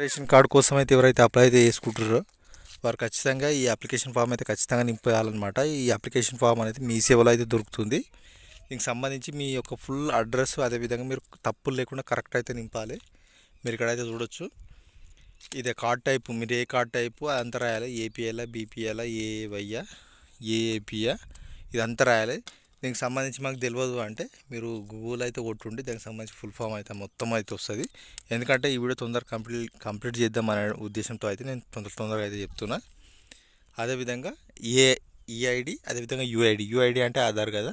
ration card కోసం అయితే ఎవరైతే అప్లై అయితే చేసుకుంటారో వారు ఖచ్చితంగా ఈ అప్లికేషన్ ఫామ్ అయితే ఖచ్చితంగా నింపేయాలన్నమాట ఈ అప్లికేషన్ ఫామ్ అనేది మీ సేవలో అయితే దొరుకుతుంది దీనికి సంబంధించి మీ యొక్క ఫుల్ అడ్రస్ అదేవిధంగా మీరు తప్పులు లేకుండా కరెక్ట్ అయితే నింపాలి మీరు ఇక్కడైతే చూడొచ్చు ఇదే కార్డ్ టైపు మీరు ఏ కార్డ్ టైపు అదంతా రాయాలి ఏపీఎలా బీపీఎలా ఏవయ్యా ఏఏపియా ఇదంతా రాయాలి దీనికి సంబంధించి మాకు తెలియదు అంటే మీరు గూగుల్ అయితే కొట్టుండి దానికి సంబంధించి ఫుల్ ఫామ్ అయితే మొత్తం అయితే వస్తుంది ఎందుకంటే ఈ వీడియో తొందరగా కంప్లీట్ కంప్లీట్ చేద్దాం అనే ఉద్దేశంతో అయితే నేను తొందర తొందరగా అయితే చెప్తున్నా అదేవిధంగా ఏ ఈఐడి e అదేవిధంగా యూఐడి యూఐడి అంటే ఆధార్ కదా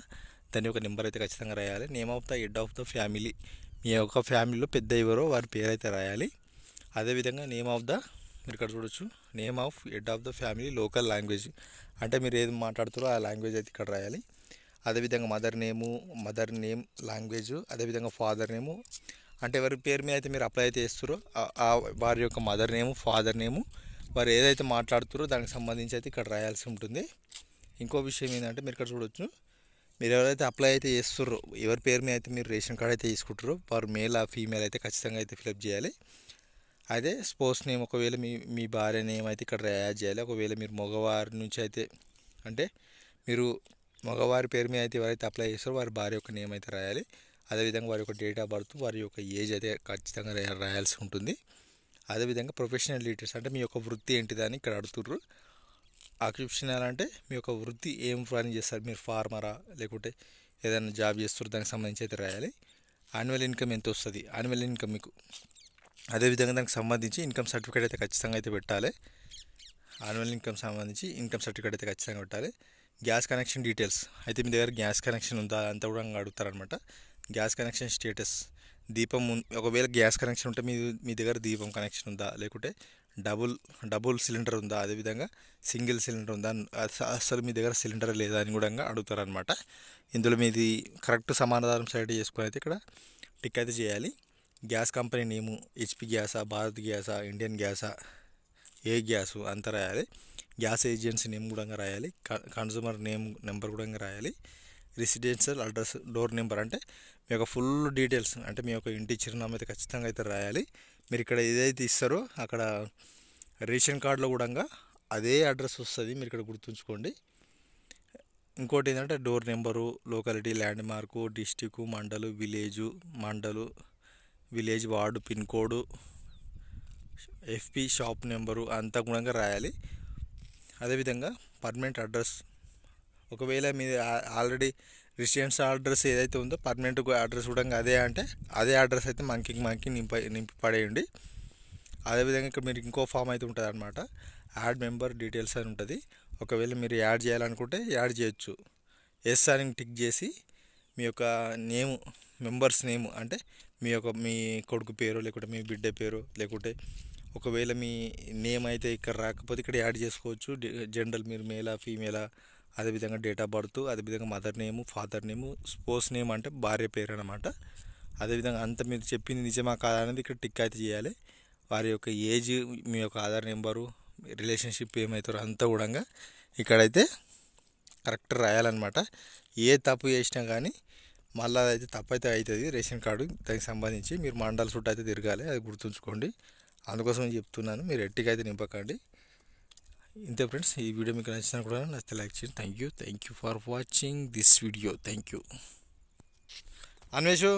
దాని ఒక నెంబర్ అయితే ఖచ్చితంగా రాయాలి name of the head of the family మీ యొక్క ఫ్యామిలీలో పెద్ద ఎవరో వారి పేరు అయితే రాయాలి అదేవిధంగా నేమ్ ఆఫ్ ద మీరు ఇక్కడ చూడొచ్చు name of head of the family local language అంటే మీరు ఏది మాట్లాడుతారో ఆ లాంగ్వేజ్ అయితే ఇక్కడ రాయాలి అదేవిధంగా mother name mother name language అదేవిధంగా ఫాదర్ నేము అంటే ఎవరి పేరు మీద అయితే మీరు అప్లై అయితే చేస్తారో వారి యొక్క మదర్ నేము ఫాదర్ నేము వారు ఏదైతే మాట్లాడుతారో దానికి సంబంధించి అయితే ఇక్కడ రాయాల్సి ఉంటుంది ఇంకో విషయం ఏంటంటే మీరు ఇక్కడ చూడవచ్చు మీరు ఎవరైతే అప్లై అయితే చేస్తారో ఎవరి పేరు మీద అయితే మీరు రేషన్ కార్డ్ అయితే తీసుకుంటారో వారు మేల్ ఆ ఫీమేల్ అయితే ఖచ్చితంగా అయితే ఫిలప్ చేయాలి అదే స్పోర్ట్స్ నేమ్ ఒకవేళ మీ మీ భార్య నేమ్ అయితే ఇక్కడ యాడ్ చేయాలి ఒకవేళ మీరు మగవారి నుంచి అయితే అంటే మీరు మగవారి పేరు మీద అయితే ఎవరైతే అప్లై చేస్తారో వారి భార్య యొక్క నేమ్ అయితే రాయాలి అదేవిధంగా వారి యొక్క డేట్ ఆఫ్ బర్త్ వారి యొక్క ఏజ్ అయితే ఖచ్చితంగా రాయాల్సి ఉంటుంది అదేవిధంగా ప్రొఫెషనల్ డీటెయిల్స్ అంటే మీ యొక్క వృత్తి ఏంటిదని ఇక్కడ అడుగుతుర్రు ఆక్యుపేషనల్ అంటే మీ యొక్క వృత్తి ఏం పని చేస్తారు మీరు ఫార్మరా లేకుంటే ఏదైనా జాబ్ చేస్తారు దానికి సంబంధించి అయితే రాయాలి యాన్యువల్ ఇన్కమ్ ఎంత వస్తుంది యాన్యువల్ ఇన్కమ్ మీకు అదేవిధంగా దానికి సంబంధించి ఇన్కమ్ సర్టిఫికేట్ అయితే ఖచ్చితంగా అయితే పెట్టాలి యాన్యువల్ ఇన్కమ్ సంబంధించి ఇన్కమ్ సర్టిఫికేట్ అయితే ఖచ్చితంగా పెట్టాలి గ్యాస్ కనెక్షన్ డీటెయిల్స్ అయితే మీ దగ్గర గ్యాస్ కనెక్షన్ ఉందా అంతా కూడా అడుగుతారనమాట గ్యాస్ కనెక్షన్ స్టేటస్ దీపం ఒకవేళ గ్యాస్ కనెక్షన్ ఉంటే మీ మీ దగ్గర దీపం కనెక్షన్ ఉందా లేకుంటే డబుల్ డబుల్ సిలిండర్ ఉందా అదేవిధంగా సింగిల్ సిలిండర్ ఉందా అసలు మీ దగ్గర సిలిండర్ లేదా అని కూడా అడుగుతారనమాట ఇందులో మీది కరెక్ట్ సమాధానం సెలెక్ట్ చేసుకుని అయితే ఇక్కడ టిక్ అయితే చేయాలి గ్యాస్ కంపెనీ నేము హెచ్పి గ్యాసా భారత్ గ్యాసా ఇండియన్ గ్యాసా ఏ గ్యాసు అంతా రాయాలి గ్యాస్ ఏజెన్సీ నేమ్ కూడా రాయాలి కన్జ్యూమర్ నేమ్ నెంబర్ కూడా రాయాలి రెసిడెన్షియల్ అడ్రస్ డోర్ నెంబర్ అంటే మీ యొక్క ఫుల్ డీటెయిల్స్ అంటే మీ యొక్క ఇంటి చిరునామా అయితే ఖచ్చితంగా అయితే రాయాలి మీరు ఇక్కడ ఏదైతే ఇస్తారో అక్కడ రేషన్ కార్డులో కూడా అదే అడ్రస్ వస్తుంది మీరు ఇక్కడ గుర్తుంచుకోండి ఇంకోటి ఏంటంటే door number locality landmark district mandal village mandal village ward pin code FP shop number అంతా కూడా రాయాలి అదేవిధంగా పర్మనెంట్ అడ్రస్ ఒకవేళ మీది ఆల్రెడీ రెసిడెన్స్ అడ్రస్ ఏదైతే ఉందో పర్మనెంట్ అడ్రస్ కూడా అదే అంటే అదే అడ్రస్ అయితే మనకి మనకి నింప నింపి పడేయండి అదేవిధంగా ఇక్కడ మీరు ఇంకో ఫామ్ అయితే ఉంటుంది అనమాట యాడ్ మెంబర్ డీటెయిల్స్ అని ఉంటుంది ఒకవేళ మీరు యాడ్ చేయాలనుకుంటే యాడ్ చేయొచ్చు ఎస్ అని టిక్ చేసి మీ యొక్క నేమ్ మెంబర్స్ నేమ్ అంటే మీ యొక్క మీ కొడుకు పేరు లేకుంటే మీ బిడ్డ పేరు లేకుంటే ఒకవేళ మీ నేమ్ అయితే ఇక్కడ రాకపోతే ఇక్కడ యాడ్ చేసుకోవచ్చు జనరల్ మీరు మేలా ఫీమేలా అదేవిధంగా డేట్ ఆఫ్ బర్త్ అదేవిధంగా mother name father name spouse name అంటే భార్య పేరు అనమాట అదేవిధంగా అంత మీరు చెప్పింది నిజమా కాదా అనేది ఇక్కడ టిక్ అయితే చేయాలి వారి యొక్క ఏజ్ మీ యొక్క ఆధార్ నెంబరు రిలేషన్షిప్ ఏమవుతారో అంతా కూడా ఇక్కడైతే కరెక్ట్ రాయాలన్నమాట ఏ తప్పు చేసినా కానీ మళ్ళీ అయితే తప్పు అయితే అవుతుంది రేషన్ కార్డు దానికి సంబంధించి మీరు మండల చుట్టూ అయితే తిరగాలి అది గుర్తుంచుకోండి అందుకోసం చెప్తున్నాను మీరు ఎట్టిగా అయితే నింపకండి ఇంతే ఫ్రెండ్స్ ఈ వీడియో మీకు నచ్చిన కూడా నచ్చితే లైక్ చేయండి thank you thank you for watching this video thank you అన్వేషు